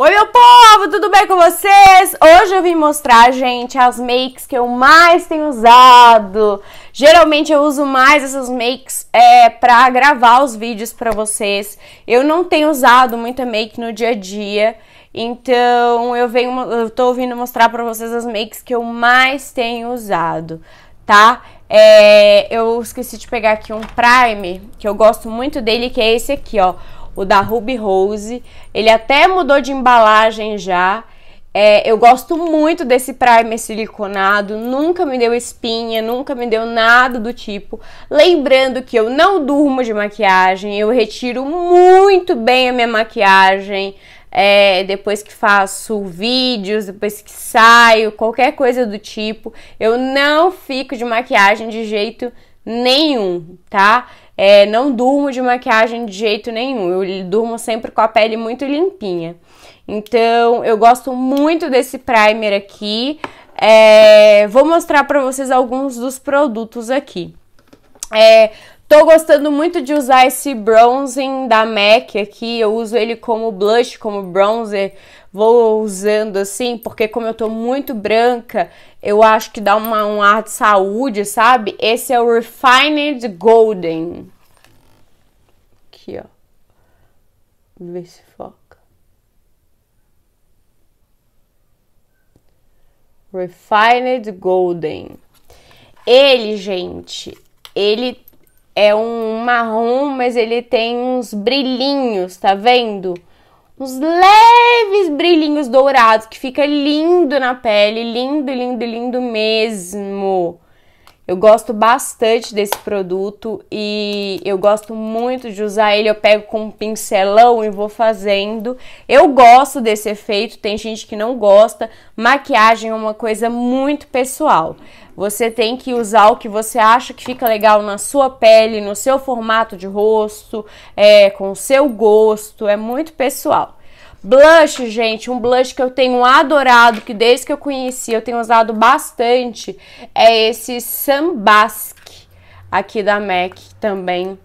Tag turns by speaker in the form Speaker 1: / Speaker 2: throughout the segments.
Speaker 1: Oi meu povo, tudo bem com vocês? Hoje eu vim mostrar, gente, as makes que eu mais tenho usado. Geralmente eu uso mais essas makes é, pra gravar os vídeos pra vocês. Eu não tenho usado muita make no dia a dia, então eu, venho, eu tô vindo mostrar pra vocês as makes que eu mais tenho usado, tá? É, eu esqueci de pegar aqui um primer, que eu gosto muito dele, que é esse aqui, ó o da Ruby Rose. Ele até mudou de embalagem já. É, eu gosto muito desse primer siliconado, nunca me deu espinha, nunca me deu nada do tipo. Lembrando que eu não durmo de maquiagem, eu retiro muito bem a minha maquiagem. É, depois que faço vídeos, depois que saio, qualquer coisa do tipo, eu não fico de maquiagem de jeito nenhum, tá? É, não durmo de maquiagem de jeito nenhum, eu durmo sempre com a pele muito limpinha. Então, eu gosto muito desse primer aqui. É, vou mostrar para vocês alguns dos produtos aqui. É, Tô gostando muito de usar esse bronzing da MAC aqui, eu uso ele como blush, como bronzer vou usando assim, porque como eu tô muito branca, eu acho que dá uma, um ar de saúde, sabe? Esse é o Refined Golden. Aqui, ó. Vê se foca. Refined Golden. Ele, gente, ele é um marrom, mas ele tem uns brilhinhos, tá vendo? uns leves brilhinhos dourados que fica lindo na pele, lindo, lindo, lindo mesmo. Eu gosto bastante desse produto e eu gosto muito de usar ele. Eu pego com um pincelão e vou fazendo. Eu gosto desse efeito, tem gente que não gosta. Maquiagem é uma coisa muito pessoal. Você tem que usar o que você acha que fica legal na sua pele, no seu formato de rosto, é, com o seu gosto, é muito pessoal. Blush, gente, um blush que eu tenho adorado, que desde que eu conheci eu tenho usado bastante, é esse Sambask aqui da MAC também,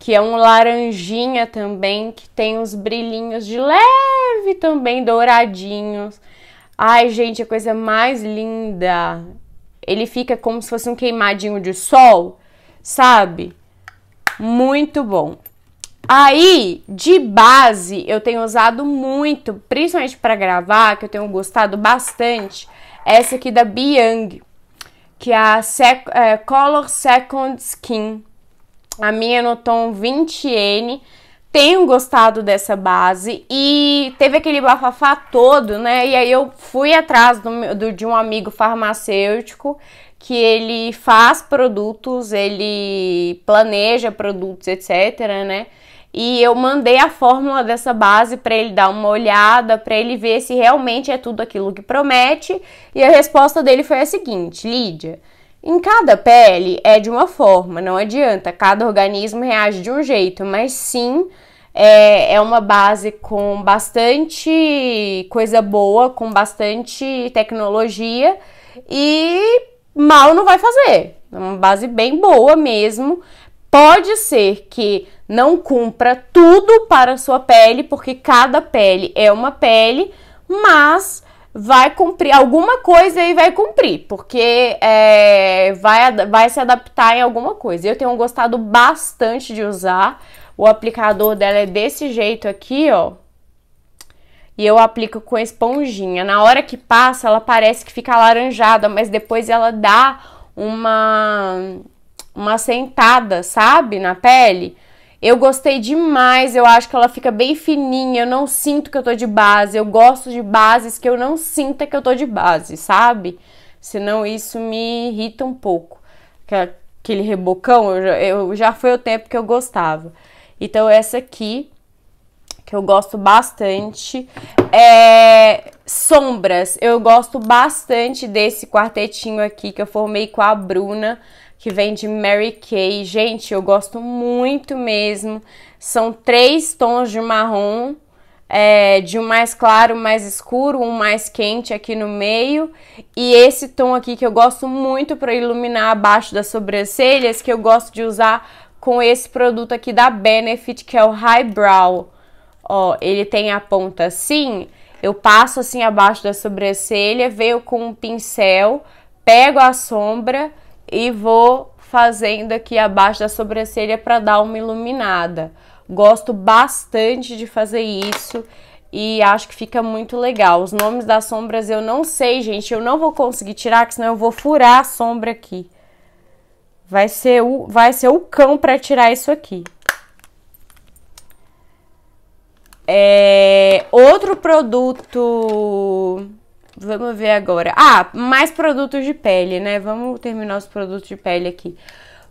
Speaker 1: que é um laranjinha também, que tem uns brilhinhos de leve também, douradinhos. Ai, gente, a coisa mais linda. Ele fica como se fosse um queimadinho de sol, sabe? Muito bom. Aí, de base, eu tenho usado muito, principalmente para gravar, que eu tenho gostado bastante, essa aqui da Biang, que é a Sec é, Color Second Skin. A minha é no tom 20N. Tenho gostado dessa base e teve aquele bafafá todo, né? E aí eu fui atrás do, do, de um amigo farmacêutico que ele faz produtos, ele planeja produtos, etc, né? e eu mandei a fórmula dessa base para ele dar uma olhada, para ele ver se realmente é tudo aquilo que promete. E a resposta dele foi a seguinte: Lídia, em cada pele é de uma forma, não adianta, cada organismo reage de um jeito, mas sim é, é uma base com bastante coisa boa, com bastante tecnologia e mal não vai fazer. É uma base bem boa mesmo, Pode ser que não cumpra tudo para a sua pele, porque cada pele é uma pele, mas vai cumprir alguma coisa e vai cumprir, porque é, vai, vai se adaptar em alguma coisa. Eu tenho gostado bastante de usar. O aplicador dela é desse jeito aqui, ó. E eu aplico com esponjinha. Na hora que passa, ela parece que fica alaranjada, mas depois ela dá uma uma sentada, sabe, na pele. Eu gostei demais, eu acho que ela fica bem fininha, eu não sinto que eu tô de base, eu gosto de bases que eu não sinta que eu tô de base, sabe? Senão isso me irrita um pouco. Aquele rebocão, eu já, eu, já foi o tempo que eu gostava. Então essa aqui, que eu gosto bastante, é sombras. Eu gosto bastante desse quartetinho aqui que eu formei com a Bruna que vem de Mary Kay. Gente, eu gosto muito mesmo. São três tons de marrom, é, de um mais claro, mais escuro, um mais quente aqui no meio. E esse tom aqui que eu gosto muito para iluminar abaixo das sobrancelhas, que eu gosto de usar com esse produto aqui da Benefit, que é o High Brow. Ó, ele tem a ponta assim, eu passo assim abaixo da sobrancelha, veio com um pincel, pego a sombra e vou fazendo aqui abaixo da sobrancelha para dar uma iluminada. Gosto bastante de fazer isso e acho que fica muito legal. Os nomes das sombras eu não sei, gente, eu não vou conseguir tirar, que senão eu vou furar a sombra aqui. Vai ser o, vai ser o cão para tirar isso aqui. É, outro produto Vamos ver agora. Ah, mais produtos de pele, né? Vamos terminar os produtos de pele aqui.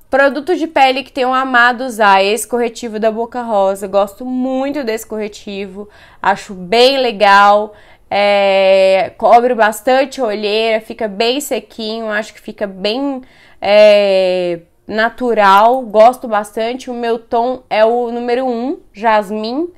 Speaker 1: Produto de pele que tenho amado usar, esse corretivo da Boca Rosa, gosto muito desse corretivo, acho bem legal, é, cobre bastante a olheira, fica bem sequinho, acho que fica bem é, natural, gosto bastante. O meu tom é o número 1, um, jasmim,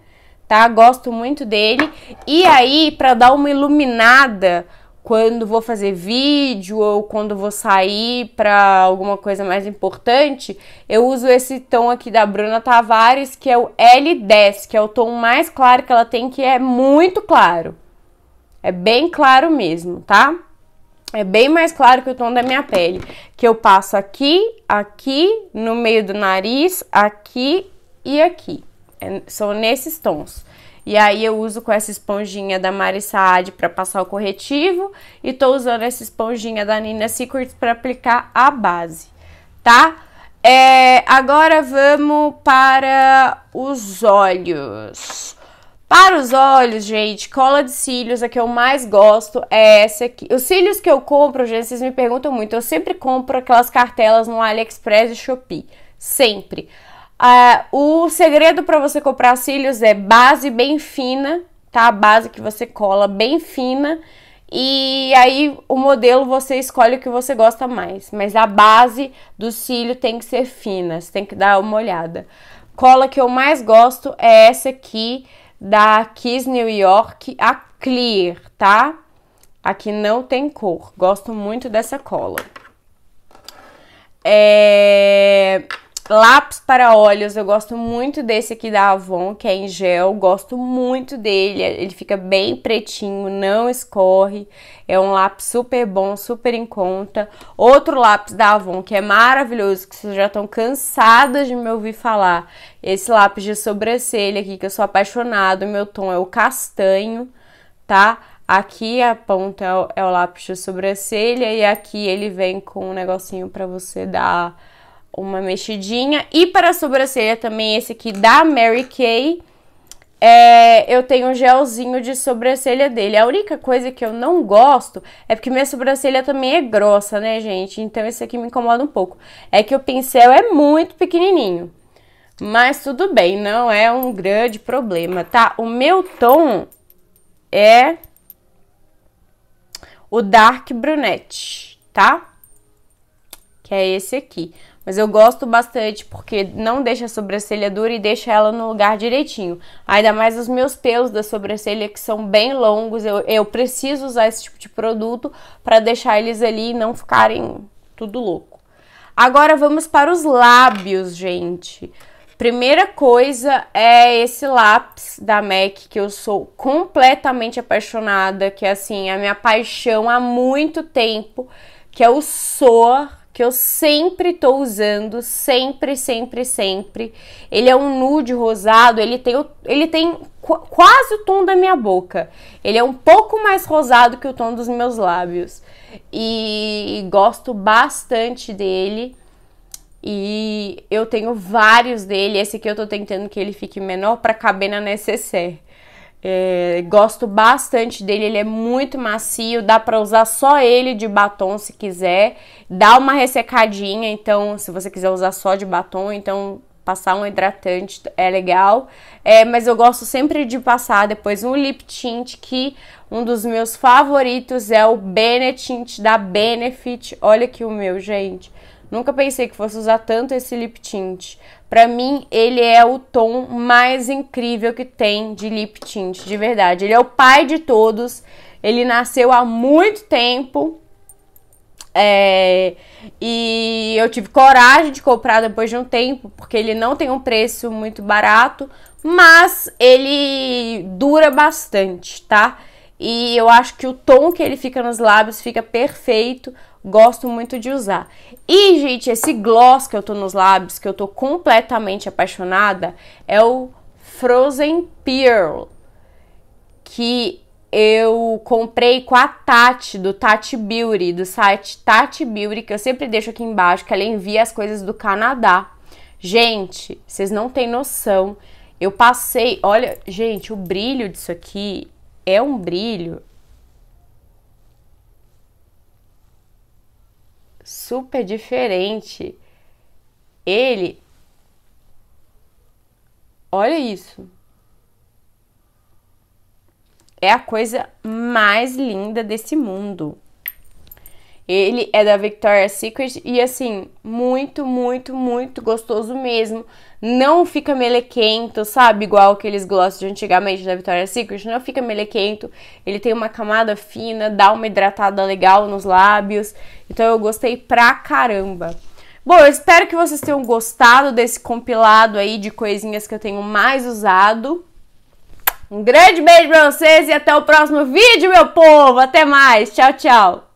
Speaker 1: tá? Gosto muito dele. E aí, para dar uma iluminada quando vou fazer vídeo ou quando vou sair para alguma coisa mais importante, eu uso esse tom aqui da Bruna Tavares, que é o L10, que é o tom mais claro que ela tem, que é muito claro. É bem claro mesmo, tá? É bem mais claro que o tom da minha pele, que eu passo aqui, aqui, no meio do nariz, aqui e aqui. É, são nesses tons. E aí eu uso com essa esponjinha da Mari Saad para passar o corretivo e tô usando essa esponjinha da Nina Secrets para aplicar a base, tá? É, agora vamos para os olhos. Para os olhos, gente, cola de cílios, a que eu mais gosto é essa aqui. Os cílios que eu compro, gente, vocês me perguntam muito, eu sempre compro aquelas cartelas no AliExpress e Shopee, sempre. Sempre. Uh, o segredo para você comprar cílios é base bem fina, tá? A base que você cola bem fina. E aí o modelo você escolhe o que você gosta mais, mas a base do cílio tem que ser fina, você tem que dar uma olhada. Cola que eu mais gosto é essa aqui da Kiss New York, a Clear, tá? Aqui não tem cor. Gosto muito dessa cola. É... Lápis para olhos, eu gosto muito desse aqui da Avon, que é em gel, gosto muito dele, ele fica bem pretinho, não escorre, é um lápis super bom, super em conta. Outro lápis da Avon que é maravilhoso, que vocês já estão cansadas de me ouvir falar, esse lápis de sobrancelha aqui, que eu sou apaixonado, meu tom é o castanho, tá? Aqui a ponta é o, é o lápis de sobrancelha e aqui ele vem com um negocinho para você dar uma mexidinha. E para a sobrancelha também, esse aqui da Mary Kay, é, eu tenho um gelzinho de sobrancelha dele. A única coisa que eu não gosto é porque minha sobrancelha também é grossa, né, gente? Então esse aqui me incomoda um pouco. É que o pincel é muito pequenininho. Mas tudo bem, não é um grande problema, tá? O meu tom é o Dark Brunette, tá? Que é esse aqui. Mas eu gosto bastante porque não deixa a sobrancelha dura e deixa ela no lugar direitinho. Ainda mais os meus pelos da sobrancelha que são bem longos, eu, eu preciso usar esse tipo de produto para deixar eles ali e não ficarem tudo louco. Agora vamos para os lábios, gente. Primeira coisa é esse lápis da MAC que eu sou completamente apaixonada, que é assim, a minha paixão há muito tempo, que é o Soar que eu sempre tô usando, sempre, sempre, sempre. Ele é um nude rosado, ele tem, ele tem qu quase o tom da minha boca. Ele é um pouco mais rosado que o tom dos meus lábios. E, e gosto bastante dele. E eu tenho vários dele. Esse aqui eu tô tentando que ele fique menor para caber na necessaire. É, gosto bastante dele, ele é muito macio, dá para usar só ele de batom se quiser. Dá uma ressecadinha, então se você quiser usar só de batom, então passar um hidratante é legal. É, mas eu gosto sempre de passar depois um lip tint que um dos meus favoritos é o Benetint da Benefit. Olha aqui o meu, gente. Nunca pensei que fosse usar tanto esse lip tint. Pra mim, ele é o tom mais incrível que tem de lip tint, de verdade. Ele é o pai de todos. Ele nasceu há muito tempo. É, e eu tive coragem de comprar depois de um tempo, porque ele não tem um preço muito barato, mas ele dura bastante, tá? E eu acho que o tom que ele fica nos lábios fica perfeito. Gosto muito de usar. E, gente, esse gloss que eu tô nos lábios, que eu tô completamente apaixonada, é o Frozen Pearl. Que eu comprei com a Tati, do Tati Beauty, do site Tati Beauty, que eu sempre deixo aqui embaixo, que ela envia as coisas do Canadá. Gente, vocês não têm noção. Eu passei, olha, gente, o brilho disso aqui é um brilho super diferente. Ele Olha isso. É a coisa mais linda desse mundo. Ele é da Victoria's Secret e assim, muito, muito, muito gostoso mesmo. Não fica melequento, sabe? Igual que eles gostam de antigamente da Victoria's Secret. Não fica melequento. Ele tem uma camada fina, dá uma hidratada legal nos lábios. Então eu gostei pra caramba. Bom, eu espero que vocês tenham gostado desse compilado aí de coisinhas que eu tenho mais usado. Um grande beijo pra vocês e até o próximo vídeo, meu povo! Até mais! Tchau, tchau!